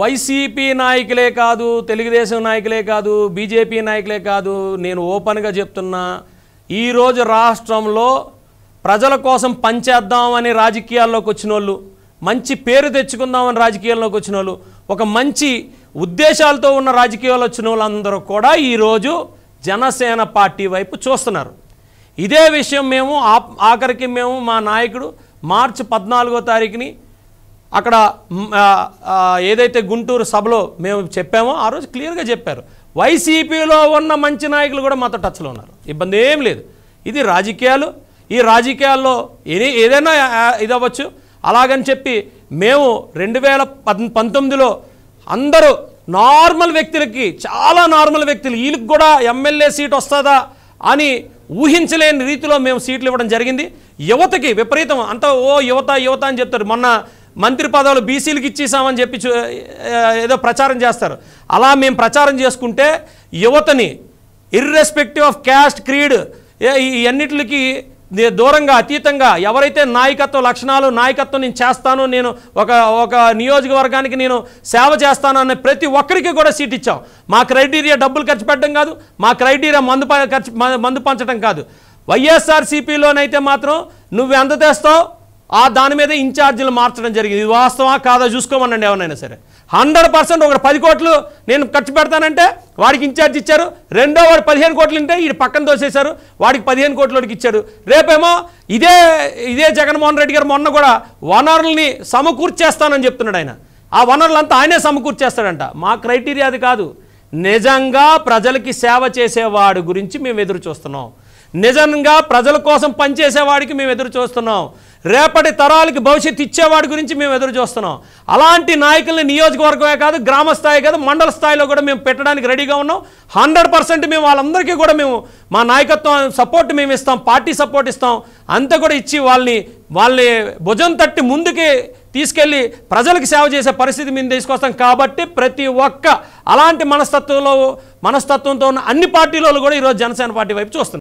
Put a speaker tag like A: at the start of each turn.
A: YCP నాయకులే కాదు తెలుగుదేశం నాయకులే కాదు బీజేపీ నాయకులే కాదు నేను ఓపెన్గా చెప్తున్నా ఈరోజు రాష్ట్రంలో ప్రజల కోసం పనిచేద్దామని రాజకీయాల్లోకి వచ్చిన వాళ్ళు మంచి పేరు తెచ్చుకుందామని రాజకీయాల్లోకి వచ్చిన వాళ్ళు ఒక మంచి ఉద్దేశాలతో ఉన్న రాజకీయాలు వచ్చిన వాళ్ళందరూ కూడా ఈరోజు జనసేన పార్టీ వైపు చూస్తున్నారు ఇదే విషయం మేము ఆఖరికి మేము మా నాయకుడు మార్చి పద్నాలుగో తారీఖుని అక్కడ ఏదైతే గుంటూరు సభలో మేము చెప్పామో ఆ రోజు క్లియర్గా చెప్పారు వైసీపీలో ఉన్న మంచి నాయకులు కూడా మాతో టచ్లో ఉన్నారు ఇబ్బంది ఏం లేదు ఇది రాజకీయాలు ఈ రాజకీయాల్లో ఏది ఏదైనా ఇదవ్వచ్చు అలాగని చెప్పి మేము రెండు వేల పంతొమ్మిదిలో అందరూ నార్మల్ వ్యక్తులకి చాలా నార్మల్ వ్యక్తులు వీళ్ళకి కూడా ఎమ్మెల్యే సీట్ వస్తుందా అని ఊహించలేని రీతిలో మేము సీట్లు ఇవ్వడం జరిగింది యువతకి విపరీతం అంత ఓ యువత యువత అని చెప్తారు మొన్న మంత్రి పదవులు బీసీలకు ఇచ్చేసామని చెప్పి ఏదో ప్రచారం చేస్తారు అలా మేము ప్రచారం చేసుకుంటే యువతని ఇర్రెస్పెక్టివ్ ఆఫ్ క్యాస్ట్ క్రీడ్ ఈ అన్నిటికి దూరంగా అతీతంగా ఎవరైతే నాయకత్వ లక్షణాలు నాయకత్వం నేను చేస్తాను నేను ఒక ఒక నియోజకవర్గానికి నేను సేవ చేస్తాను అనే ప్రతి ఒక్కరికి కూడా సీట్ ఇచ్చాం మా క్రైటీరియా డబ్బులు ఖర్చు పెట్టడం కాదు మా క్రైటీరియా మందు ఖర్చు మందు పంచడం కాదు వైఎస్ఆర్సీపీలోనైతే మాత్రం నువ్వు ఎంత తెస్తావు ఆ దాని మీద ఇన్ఛార్జీలు మార్చడం జరిగింది ఇది వాస్తవా కాదా చూసుకోమనండి ఎవరైనా సరే హండ్రెడ్ పర్సెంట్ ఒకటి పది కోట్లు నేను ఖర్చు పెడతానంటే వాడికి ఇన్ఛార్జ్ ఇచ్చారు రెండో వాడు పదిహేను కోట్లు ఉంటే ఈ పక్కన తోసేశారు వాడికి పదిహేను వాడికి ఇచ్చారు రేపేమో ఇదే ఇదే జగన్మోహన్ రెడ్డి గారు మొన్న కూడా వనరుల్ని సమకూర్చేస్తానని చెప్తున్నాడు ఆయన ఆ వనరులంతా ఆయనే సమకూర్చేస్తాడంట మా క్రైటీరియా అది కాదు నిజంగా ప్రజలకి సేవ చేసేవాడు గురించి మేము ఎదురు చూస్తున్నాం నిజంగా ప్రజల కోసం పనిచేసేవాడికి మేము ఎదురు చూస్తున్నాం రేపటి తరాలకి భవిష్యత్తు ఇచ్చేవాడి గురించి మేము ఎదురు చూస్తున్నాం అలాంటి నాయకుల్ని నియోజకవర్గమే కాదు గ్రామ స్థాయి కాదు మండల స్థాయిలో కూడా మేము పెట్టడానికి రెడీగా ఉన్నాం హండ్రెడ్ పర్సెంట్ మేము వాళ్ళందరికీ కూడా మేము మా నాయకత్వం సపోర్ట్ మేము ఇస్తాం పార్టీ సపోర్ట్ ఇస్తాం అంతా కూడా ఇచ్చి వాళ్ళని వాళ్ళని భుజం తట్టి ముందుకి తీసుకెళ్ళి ప్రజలకు సేవ చేసే పరిస్థితి మేము తీసుకొస్తాం కాబట్టి ప్రతి ఒక్క అలాంటి మనస్తత్వంలో మనస్తత్వంతో ఉన్న అన్ని పార్టీలలో కూడా ఈరోజు జనసేన పార్టీ వైపు చూస్తున్నాం